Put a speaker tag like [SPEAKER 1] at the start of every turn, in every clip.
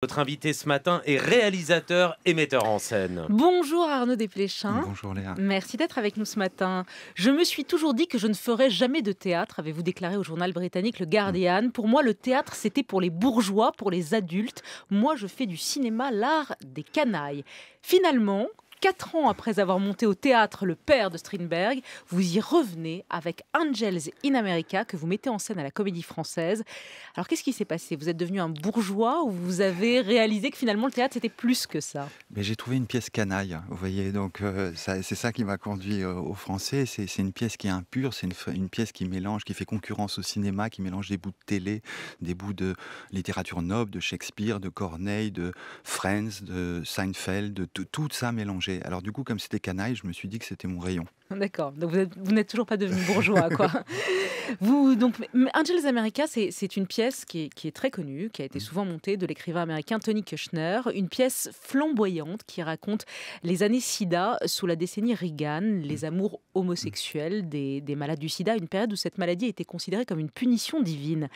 [SPEAKER 1] Notre invité ce matin est réalisateur et metteur en scène. Bonjour Arnaud Desplechin. Bonjour Léa. Merci d'être avec nous ce matin. Je me suis toujours dit que je ne ferais jamais de théâtre, avez-vous déclaré au journal britannique Le Guardian. Mm. Pour moi, le théâtre, c'était pour les bourgeois, pour les adultes. Moi, je fais du cinéma, l'art des canailles. Finalement, Quatre ans après avoir monté au théâtre Le Père de Strindberg, vous y revenez avec Angels in America que vous mettez en scène à la Comédie Française. Alors qu'est-ce qui s'est passé Vous êtes devenu un bourgeois ou vous avez réalisé que finalement le théâtre c'était plus que ça
[SPEAKER 2] Mais j'ai trouvé une pièce canaille, vous voyez. Donc euh, c'est ça qui m'a conduit aux euh, au Français. C'est une pièce qui est impure, c'est une, une, pièce qui mélange, qui fait concurrence au cinéma, qui mélange des bouts de télé, des bouts de littérature noble, de Shakespeare, de Corneille, de Friends, de Seinfeld, de tout ça mélangé alors du coup, comme c'était canaille, je me suis dit que c'était mon rayon.
[SPEAKER 1] D'accord. Donc vous, n'êtes toujours pas devenu bourgeois, quoi. vous donc Angels America, c'est une pièce qui est, très connue, qui a été mm. souvent montée de l'écrivain américain Tony Kushner, une pièce flamboyante qui raconte les années SIDA sous la décennie Reagan, les mm. amours homosexuels des, malades du SIDA, une période où cette maladie était considérée comme une punition divine.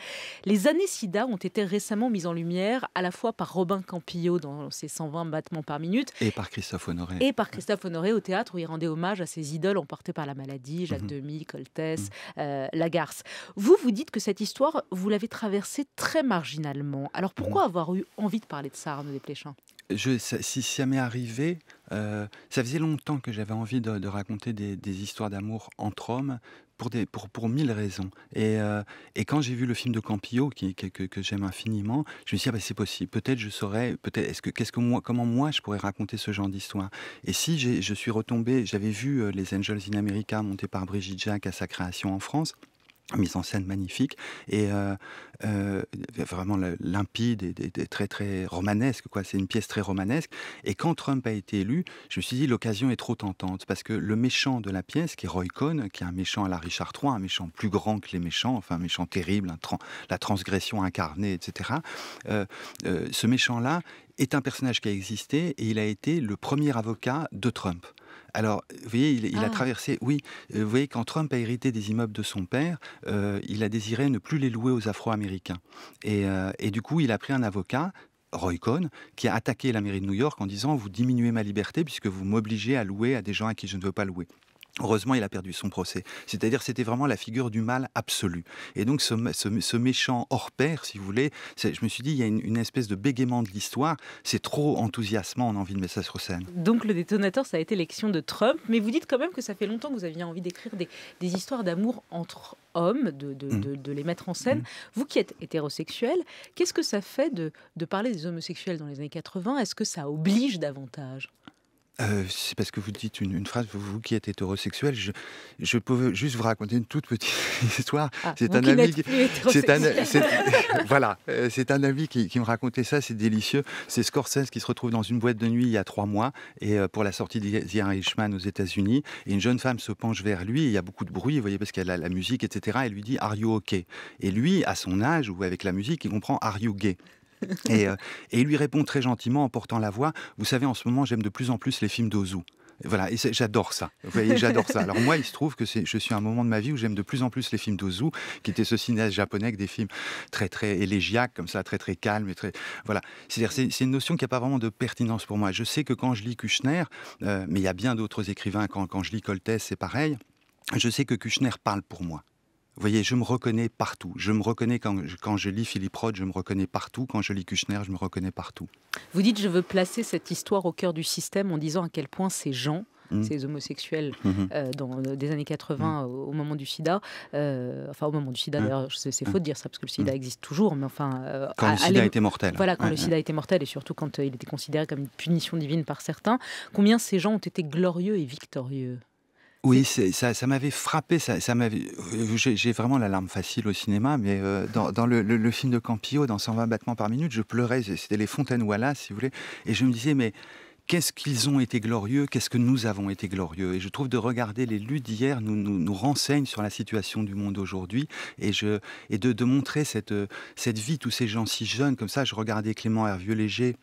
[SPEAKER 1] Les années SIDA ont été récemment mises en lumière à la fois par Robin Campillo dans ses 120 battements par minute
[SPEAKER 2] et par Christophe Honoré et
[SPEAKER 1] par Christophe Honoré au théâtre où il rendait hommage à ses idoles emporté par la maladie, Jacques mmh. Demy, Coltès, mhm. euh, Lagarce. Vous, vous dites que cette histoire, vous l'avez traversée très marginalement. Alors pourquoi mhm. avoir eu envie de parler de ça, Arnaud Desplechin
[SPEAKER 2] si ça m'est arrivé, euh, ça faisait longtemps que j'avais envie de, raconter des, histoires d'amour entre hommes pour, mille raisons. Euh, et, quand j'ai vu le film de Campillo, que, j'aime infiniment, je me suis dit, ah ben, c'est possible, peut-être je saurais, peut-être, est-ce que, comment moi je pourrais raconter ce genre d'histoire Et si je suis retombé, j'avais vu euh, Les Angels in America monté par Brigitte Jacques à sa création en France mise en scène magnifique et euh, euh, vraiment limpide et, très très romanesque quoi c'est une pièce très romanesque et quand Trump a été élu je me suis dit l'occasion est trop tentante parce que le méchant de la pièce qui est Roy Cohn qui est un méchant à la Richard III un méchant plus grand que les méchants enfin un méchant terrible la transgression incarnée etc euh, ce méchant là est un personnage qui a existé et il a été le premier avocat de Trump alors, vous voyez, il, a ah. traversé, oui, euh, vous voyez, quand Trump a hérité des immeubles de son père, euh, il a désiré ne plus les louer aux Afro-Américains. et euh, du coup, il a pris un avocat Roy Cohn, qui a attaqué la mairie de New York en disant vous diminuez ma liberté puisque vous m'obligez à louer à des gens à qui je ne veux pas louer. Heureusement, il a perdu son procès. C'est-à-dire, c'était vraiment la figure du mal absolu. Et donc, ce, méchant hors pair, si vous voulez, je me suis dit, il y a une, espèce de bégaiement de l'histoire. C'est trop enthousiasmant, on a envie de mettre ça sur scène.
[SPEAKER 1] Donc, le détonateur, ça a été l'élection de Trump. Mais vous dites quand même que ça fait longtemps que vous aviez envie d'écrire des, histoires d'amour entre hommes, de, mmh. les mettre en scène. Mmh. Vous qui êtes hétérosexuel, qu'est-ce que ça fait de, de parler des homosexuels dans les années 80 Est-ce que ça oblige davantage
[SPEAKER 2] euh, c'est parce que vous dites une, phrase, vous, qui êtes hétérosexuel, je, peux juste vous raconter une toute petite histoire. c'est un, ami voilà, c'est un ami qui, me racontait ça, c'est délicieux. C'est Scorsese qui se retrouve dans une boîte de nuit il y a trois mois et euh, pour la sortie de d'Ian aux États-Unis, et une jeune femme se penche vers lui. il y a beaucoup de bruit, vous voyez, parce qu'elle a la musique, etc. Elle lui dit Are you okay Et lui, à son âge ou avec la musique, il comprend Are you gay euh, et, il lui répond très gentiment en portant la voix Vous savez, en ce moment, j'aime de plus en plus les films d'Ozu. Voilà, j'adore ça. Vous j'adore ça. Alors moi, il se trouve que je suis à un moment de ma vie où j'aime de plus en plus les films d'Ozu, qui était ce cinéaste japonais avec des films très très élégiaques, comme ça, très très calmes et très voilà. cest à une notion qui n'a pas vraiment de pertinence pour moi. Je sais que quand je lis Kushner, euh, mais il y a bien d'autres écrivains. Quand, quand je lis Coltès, c'est pareil. Je sais que Kushner parle pour moi. Vous voyez, je me reconnais partout. Je me reconnais quand je, lis Philippe Roth, je me reconnais partout. Quand je lis Kushner, je me reconnais partout.
[SPEAKER 1] Vous dites, je veux placer cette histoire au cœur du système en disant à quel point ces gens mm. ces homosexuels mm-hmm. euh, dans, euh, des années 80 mm. au, moment du sida, euh, enfin au moment du sida mm. d'ailleurs, c'est faux de dire ça parce que le sida existe toujours, mais enfin... quand le sida était mortel. Voilà, quand le sida était mortel et surtout quand il était considéré comme une punition divine par certains, combien ces gens ont été glorieux et victorieux
[SPEAKER 2] oui, ça, m'avait frappé. Ça, ça euh, J'ai vraiment la larme facile au cinéma, mais euh, dans, le, film de Campillo, dans 120 battements par minute, je pleurais. C'était les fontaines Wallace, si vous voulez. Et je me disais, mais qu'est-ce qu'ils ont été glorieux, qu'est-ce que nous avons été glorieux. Et je trouve de regarder les luttes d'hier nous, nous, renseigne sur la situation du monde aujourd'hui et, je, et de, montrer cette, euh, cette vie, tous ces gens si jeunes comme ça. Je regardais Clément Hervieux-Léger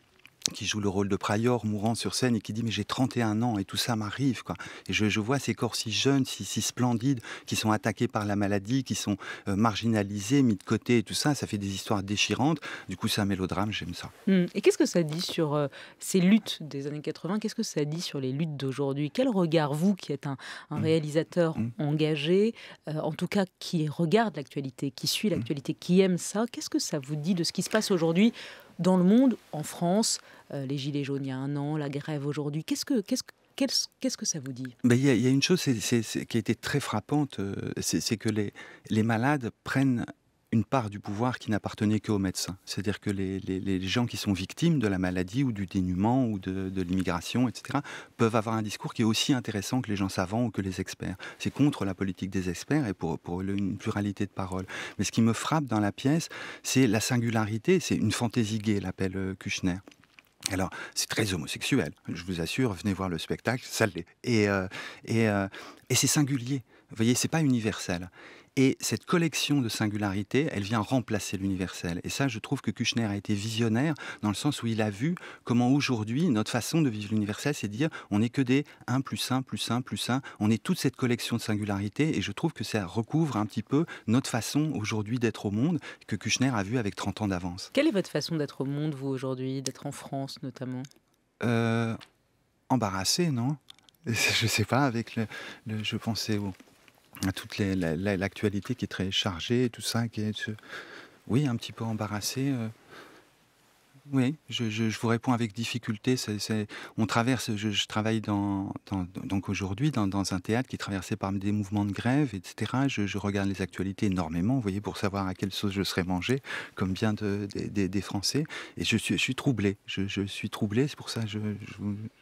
[SPEAKER 2] qui joue le rôle de Prior mourant sur scène et qui dit mais j'ai 31 ans et tout ça m'arrive quoi et je, vois ces corps si jeunes si, si splendides qui sont attaqués par la maladie qui sont euh, marginalisés mis de côté et tout ça ça fait des histoires déchirantes du coup c'est un mélodrame j'aime ça
[SPEAKER 1] mmh. et qu'est-ce que ça dit sur euh, ces luttes des années 80 qu'est-ce que ça dit sur les luttes d'aujourd'hui quel regard vous qui êtes un, mmh. réalisateur mmh. engagé euh, en tout cas qui regarde l'actualité qui suit l'actualité qui aime ça qu'est-ce que ça vous dit de ce qui se passe aujourd'hui dans le monde, en France, euh, les Gilets jaunes il y a un an, la grève aujourd'hui. Qu'est-ce que, qu'est-ce Qu'est-ce que ça vous dit
[SPEAKER 2] ben, Il y, a une chose qui a été très frappante, euh, c'est que les, les, malades prennent une part du pouvoir qui n'appartenait qu'aux médecins. C'est-à-dire que les, gens qui sont victimes de la maladie ou du dénuement ou de, l'immigration, etc., peuvent avoir un discours qui est aussi intéressant que les gens savants ou que les experts. C'est contre la politique des experts et pour, pour une pluralité de paroles. Mais ce qui me frappe dans la pièce, c'est la singularité, c'est une fantaisie gay, l'appelle euh, Kushner. Alors, c'est très homosexuel, je vous assure, venez voir le spectacle, ça l'est. Et, euh, et, euh, et c'est singulier, vous voyez, c'est pas universel. Et cette collection de singularités, elle vient remplacer l'universel. Et ça, je trouve que Kushner a été visionnaire dans le sens où il a vu comment aujourd'hui, notre façon de vivre l'universel, c'est dire on n'est que des 1 plus 1 plus 1 plus 1. On est toute cette collection de singularités et je trouve que ça recouvre un petit peu notre façon aujourd'hui d'être au monde que Kushner a vu avec 30 ans d'avance.
[SPEAKER 1] Quelle est votre façon d'être au monde, vous, aujourd'hui, d'être en France notamment
[SPEAKER 2] euh, Embarrassé, non je ne sais pas, avec le je pensais au, à toute l'actualité qui est très chargée, tout ça, qui est, euh, oui, un petit peu embarrassé. Euh. Oui, je, vous réponds avec difficulté. on traverse, je, travaille dans, donc aujourd'hui dans, un théâtre qui est traversé par des mouvements de grève, etc. Je, regarde les actualités énormément, vous voyez, pour savoir à quelle sauce je serai mangé, comme bien de, des Français. Et je suis troublé. Je, suis troublé, c'est pour ça que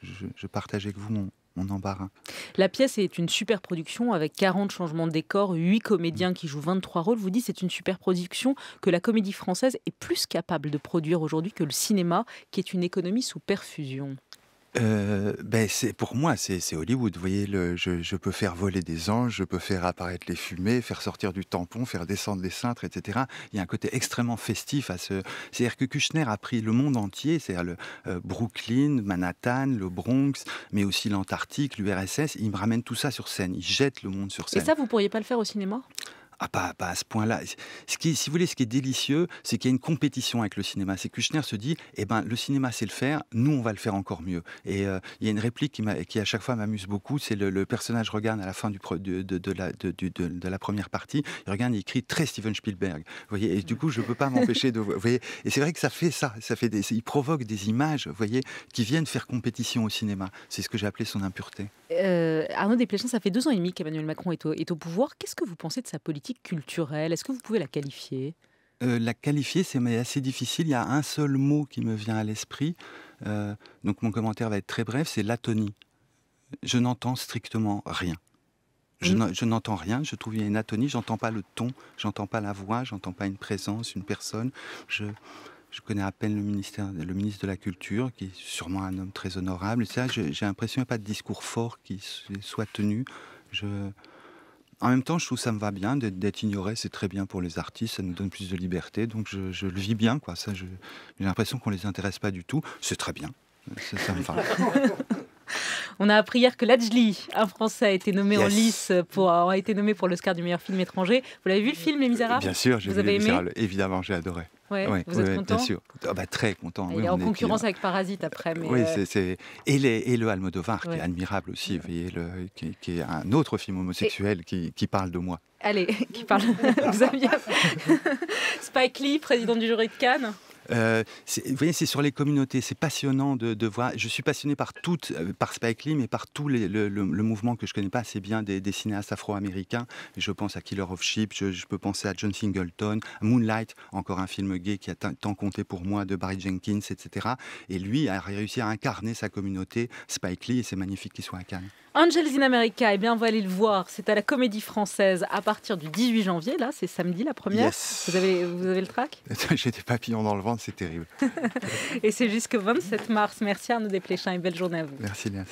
[SPEAKER 2] je, partage avec vous mon, Hein.
[SPEAKER 1] La pièce est une super production avec 40 changements de décor, 8 comédiens qui jouent 23 rôles. Vous dites c'est une super production que la comédie française est plus capable de produire aujourd'hui que le cinéma, qui est une économie sous perfusion
[SPEAKER 2] ben c'est pour moi, c'est Hollywood. Vous voyez, le, je, peux faire voler des anges, je peux faire apparaître les fumées, faire sortir du tampon, faire descendre les cintres, etc. Il y a un côté extrêmement festif à ce. C'est-à-dire que Kushner a pris le monde entier, c'est-à-dire le Brooklyn, Manhattan, le Bronx, mais aussi l'Antarctique, l'URSS. Il me ramène tout ça sur scène. Il jette le monde sur scène. Et ça,
[SPEAKER 1] vous pourriez pas le faire au cinéma
[SPEAKER 2] ah, pas, à ce point-là. Ce qui, si vous voulez, ce qui est délicieux, c'est qu'il y a une compétition avec le cinéma. C'est Kuchner se dit, eh ben, le cinéma c'est le faire, nous, on va le faire encore mieux. Et euh, il y a une réplique qui, qui à chaque fois, m'amuse beaucoup. C'est le, personnage regarde à la fin du de, la, première partie. Il regarde, il écrit très Steven Spielberg. voyez, et du coup, je ne peux pas m'empêcher de. Vous voyez, et c'est vrai que ça fait ça. ça fait il provoque des images, vous voyez, qui viennent faire compétition au cinéma. C'est ce que j'ai appelé son impureté.
[SPEAKER 1] Euh, Arnaud Desplechin, ça fait deux ans et demi qu'Emmanuel Macron est est au pouvoir. Qu'est-ce que vous pensez de sa politique culturelle. Est-ce que vous pouvez la qualifier
[SPEAKER 2] euh, la qualifier, c'est assez difficile. Il y a un seul mot qui me vient à l'esprit. Euh, donc mon commentaire va être très bref, c'est l'atonie. Je n'entends strictement rien. Hmm. Je n'entends rien, je trouve qu'il y a une atonie, j'entends pas le ton, j'entends pas la voix, j'entends pas une présence, une personne. Je, je connais à peine le, ministère, le ministre de la Culture, qui est sûrement un homme très honorable. J'ai l'impression qu'il n'y a pas de discours fort qui soit tenu. Je, en même temps, je trouve ça me va bien d'être ignoré, c'est très bien pour les artistes, ça nous donne plus de liberté, donc je, le vis bien, quoi. Ça, j'ai l'impression qu'on les intéresse pas du tout. C'est très bien, ça me va.
[SPEAKER 1] On a appris hier que Lajli, un Français, a été nommé en lice pour a été nommé pour l'Oscar du meilleur film étranger. Vous l'avez vu le film, Les Misérables Bien sûr, j'ai vu
[SPEAKER 2] Évidemment, j'ai adoré. vous êtes content Bien sûr, ah bah, très content. Il est en concurrence
[SPEAKER 1] avec Parasite après. Mais oui, euh,
[SPEAKER 2] c'est et, les... et, le Almodovar qui est admirable aussi, qui, est un autre film homosexuel qui, parle de moi.
[SPEAKER 1] Allez, qui parle. vous Spike Lee, président du jury de Cannes.
[SPEAKER 2] Euh, vous voyez, c'est sur les communautés. C'est passionnant de, voir. Je suis passionné par toutes, euh, par Spike Lee, mais par tout le, mouvement que je connais pas assez bien des, cinéastes afro-américains. Je pense à Killer of Sheep, je, peux penser à John Singleton, Moonlight, encore un film gay qui a tant compté pour moi de Barry Jenkins, etc. Et lui a réussi à incarner sa communauté. Spike Lee, et c'est magnifique qu'il soit à Cannes.
[SPEAKER 1] Angels in America, eh bien, on va aller le voir. C'est à la Comédie Française à partir du 18 janvier. Là, c'est samedi la première. Vous, avez, vous avez le trac
[SPEAKER 2] J'ai des papillons dans le ventre, c'est terrible.
[SPEAKER 1] et c'est jusqu'au 27 mars. Merci Arnaud Desplechin et belle journée à vous.
[SPEAKER 2] Merci Léa